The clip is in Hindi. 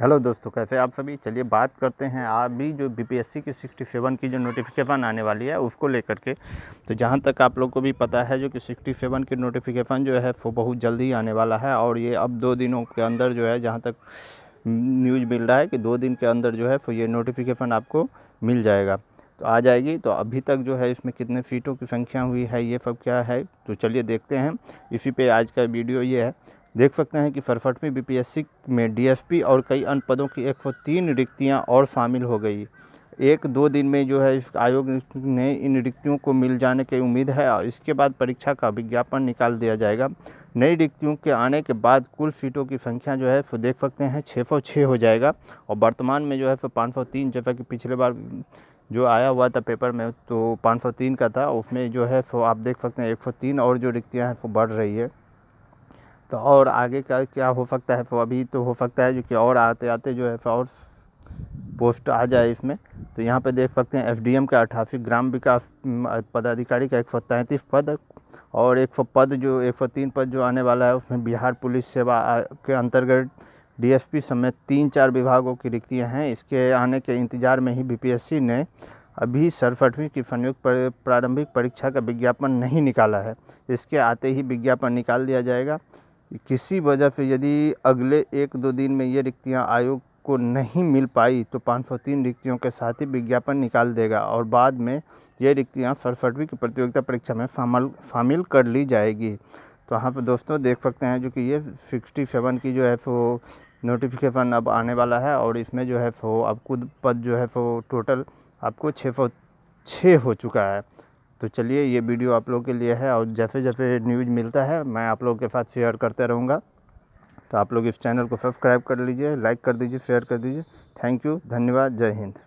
हेलो दोस्तों कैसे आप सभी चलिए बात करते हैं अभी जो बीपीएससी की सिक्सटी सेवन की जो नोटिफिकेशन आने वाली है उसको लेकर के तो जहां तक आप लोग को भी पता है जो कि सिक्सटी सेवन की नोटिफिकेशन जो है वो बहुत जल्दी आने वाला है और ये अब दो दिनों के अंदर जो है जहां तक न्यूज़ मिल रहा है कि दो दिन के अंदर जो है ये नोटिफिकेशन आपको मिल जाएगा तो आ जाएगी तो अभी तक जो है इसमें कितने सीटों की संख्या हुई है ये सब क्या है तो चलिए देखते हैं इसी पर आज का वीडियो ये है देख सकते हैं कि फरफटवी बीपीएससी में डीएसपी और कई अन्य पदों की एक रिक्तियां और शामिल हो गई एक दो दिन में जो है इस आयोग ने इन रिक्तियों को मिल जाने की उम्मीद है और इसके बाद परीक्षा का विज्ञापन निकाल दिया जाएगा नई रिक्तियों के आने के बाद कुल सीटों की संख्या जो है सो देख सकते हैं छः सौ हो जाएगा और वर्तमान में जो है सो पाँच सौ तीन जैसा कि पिछले बार जो आया हुआ था पेपर में तो तीन का था उसमें जो है सो आप देख सकते हैं तीन और जो रिक्तियाँ हैं वो बढ़ रही है तो और आगे का क्या हो सकता है तो अभी तो हो सकता है जो कि और आते आते जो है और पोस्ट आ जाए इसमें तो यहाँ पर देख सकते हैं एसडीएम का अठासी ग्राम विकास पदाधिकारी का एक सौ तैंतीस पद और एक सौ पद जो एक सौ तीन पद जो आने वाला है उसमें बिहार पुलिस सेवा के अंतर्गत डीएसपी समेत तीन चार विभागों की रिक्तियाँ हैं इसके आने के इंतजार में ही बीपीएससी ने अभी सड़सठवीं की संयुक्त प्रारंभिक परीक्षा का विज्ञापन नहीं निकाला है इसके आते ही विज्ञापन निकाल दिया जाएगा किसी वजह से यदि अगले एक दो दिन में ये रिक्तियाँ आयोग को नहीं मिल पाई तो पाँच सौ तीन रिक्तियों के साथ ही विज्ञापन निकाल देगा और बाद में ये रिक्तियाँ सड़सठवीं की प्रतियोगिता परीक्षा में शामिल शामिल कर ली जाएगी तो यहाँ पर दोस्तों देख सकते हैं जो कि ये सिक्सटी सेवन की जो है वो नोटिफिकेशन अब आने वाला है और इसमें जो है वो खुद पद जो है वो टोटल आपको छः सौ छः हो चुका है तो चलिए ये वीडियो आप लोग के लिए है और जैसे जैसे न्यूज़ मिलता है मैं आप लोग के साथ शेयर करते रहूँगा तो आप लोग इस चैनल को सब्सक्राइब कर लीजिए लाइक कर दीजिए शेयर कर दीजिए थैंक यू धन्यवाद जय हिंद